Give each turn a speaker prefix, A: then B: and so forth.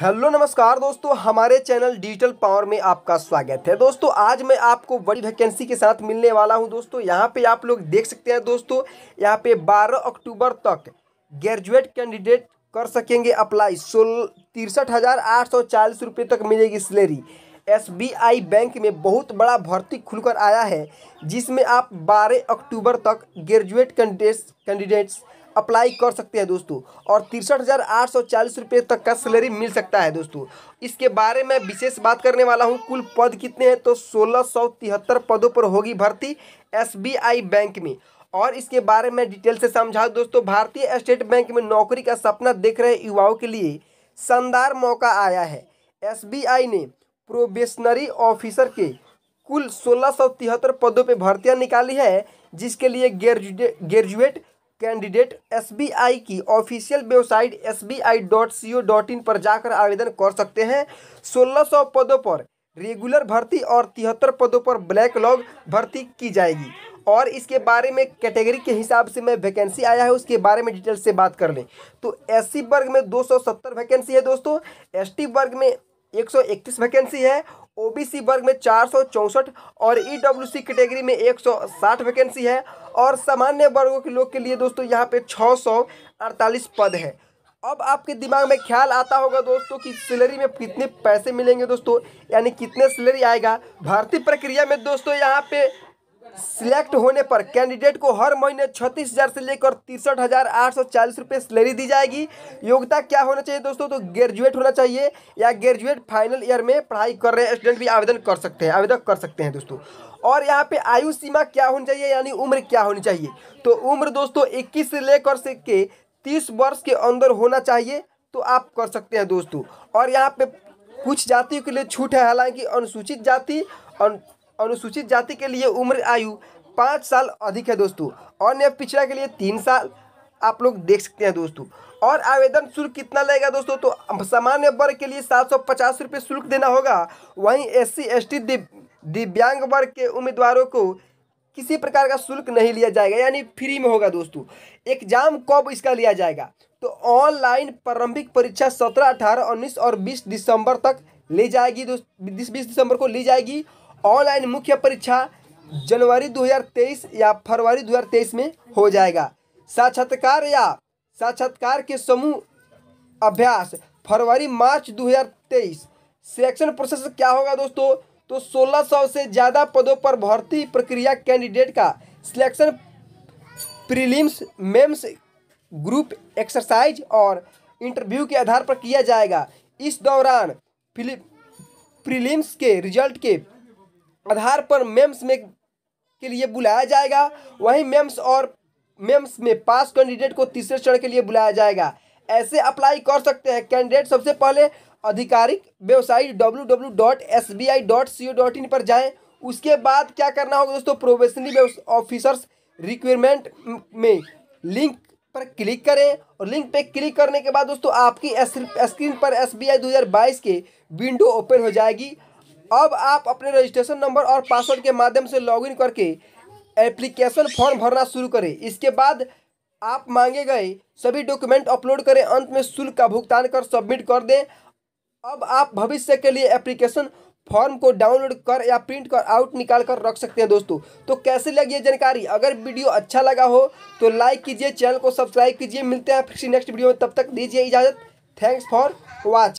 A: hello नमस्कार दोस्तों हमारे चैनल डिजिटल पावर में आपका स्वागत है दोस्तों आज मैं आपको बड़ी वैकेंसी के साथ मिलने वाला हूं दोस्तों यहां पे आप लोग देख सकते हैं दोस्तों यहां पे 12 अक्टूबर तक ग्रेजुएट कैंडिडेट कर सकेंगे अप्लाई सोल तिरसठ हज़ार आठ सौ चालीस रुपये तक मिलेगी सैलरी एसबीआई बैंक में बहुत बड़ा भर्ती खुलकर आया है जिसमें आप बारह अक्टूबर तक ग्रेजुएट कैंडिडेट्स कैंडिडेट्स अप्लाई कर सकते हैं दोस्तों और तिरसठ हज़ार आठ सौ चालीस रुपये तक का सैलरी मिल सकता है दोस्तों इसके बारे में विशेष बात करने वाला हूँ कुल पद कितने हैं तो सोलह सौ तिहत्तर पदों पर होगी भर्ती एसबीआई बैंक में और इसके बारे में डिटेल से समझा दोस्तों भारतीय स्टेट बैंक में नौकरी का सपना देख रहे युवाओं के लिए शानदार मौका आया है एस ने प्रोबेशनरी ऑफिसर के कुल सोलह पदों पर भर्तियां निकाली है जिसके लिए ग्रेजुएट कैंडिडेट एसबीआई की ऑफिशियल वेबसाइट sbi.co.in पर जाकर आवेदन कर सकते हैं 1600 पदों पर रेगुलर भर्ती और तिहत्तर पदों पर ब्लैक लॉग भर्ती की जाएगी और इसके बारे में कैटेगरी के हिसाब से मैं वैकेंसी आया है उसके बारे में डिटेल से बात कर लें तो एस वर्ग में 270 वैकेंसी है दोस्तों एसटी वर्ग में 131 वैकेंसी है ओबीसी वर्ग में चार और ईडब्ल्यूसी कैटेगरी में 160 वैकेंसी है और सामान्य वर्गों के लोग के लिए दोस्तों यहाँ पे 648 पद है अब आपके दिमाग में ख्याल आता होगा दोस्तों कि सैलरी में कितने पैसे मिलेंगे दोस्तों यानी कितने सैलरी आएगा भर्ती प्रक्रिया में दोस्तों यहाँ पे सिलेक्ट होने पर कैंडिडेट को हर महीने छत्तीस हज़ार से लेकर तिरसठ हज़ार आठ सौ चालीस रुपये सैलरी दी जाएगी योग्यता क्या होना चाहिए दोस्तों तो ग्रेजुएट होना चाहिए या ग्रेजुएट फाइनल ईयर में पढ़ाई कर रहे स्टूडेंट भी आवेदन कर सकते हैं आवेदन कर सकते हैं दोस्तों और यहाँ पे आयु सीमा क्या होनी चाहिए यानी उम्र क्या होनी चाहिए तो उम्र दोस्तों इक्कीस से लेकर से के तीस वर्ष के अंदर होना चाहिए तो आप कर सकते हैं दोस्तों और यहाँ पे कुछ जातियों के लिए छूट है हालांकि अनुसूचित जाति और अनुसूचित जाति के लिए उम्र आयु पाँच साल अधिक है दोस्तों अन्य पिछड़ा के लिए तीन साल आप लोग देख सकते हैं दोस्तों और आवेदन शुल्क कितना लगेगा दोस्तों तो सामान्य वर्ग के लिए सात सौ पचास रुपये शुल्क देना होगा वहीं एस सी एस टी दिव्यांग वर्ग के उम्मीदवारों को किसी प्रकार का शुल्क नहीं लिया जाएगा यानी फ्री में होगा दोस्तों एग्जाम कब इसका लिया जाएगा तो ऑनलाइन प्रारंभिक परीक्षा सत्रह अठारह उन्नीस और बीस दिसंबर तक ली जाएगी दोस्त बीस दिसंबर को ली जाएगी ऑनलाइन मुख्य परीक्षा जनवरी 2023 या फरवरी 2023 में हो जाएगा साक्षात्कार या साक्षात्कार के समूह अभ्यास फरवरी मार्च 2023 सिलेक्शन प्रोसेस क्या होगा दोस्तों तो 1600 से ज़्यादा पदों पर भर्ती प्रक्रिया कैंडिडेट का selection prelims mains group exercise और इंटरव्यू के आधार पर किया जाएगा इस दौरान प्रीलिम्स के रिजल्ट के आधार पर मेम्स में के लिए बुलाया जाएगा वहीं मेम्स और मेम्स में पास कैंडिडेट को तीसरे चरण के लिए बुलाया जाएगा ऐसे अप्लाई कर सकते हैं कैंडिडेट सबसे पहले आधिकारिक वेबसाइट इन पर जाएं उसके बाद क्या करना होगा दोस्तों प्रोबेशनरी ऑफिसर्स रिक्वायरमेंट में लिंक पर क्लिक करें और लिंक पर क्लिक करने के बाद दोस्तों आपकी स्क्रीन पर एस बी आई के विंडो ओपन हो जाएगी अब आप अपने रजिस्ट्रेशन नंबर और पासवर्ड के माध्यम से लॉगिन करके एप्लीकेशन फॉर्म भरना शुरू करें इसके बाद आप मांगे गए सभी डॉक्यूमेंट अपलोड करें अंत में शुल्क का भुगतान कर सबमिट कर दें अब आप भविष्य के लिए एप्लीकेशन फॉर्म को डाउनलोड कर या प्रिंट कर आउट निकाल कर रख सकते हैं दोस्तों तो कैसे लगी ये जानकारी अगर वीडियो अच्छा लगा हो तो लाइक कीजिए चैनल को सब्सक्राइब कीजिए मिलते हैं फिर नेक्स्ट वीडियो में तब तक दीजिए इजाज़त थैंक्स फॉर वॉच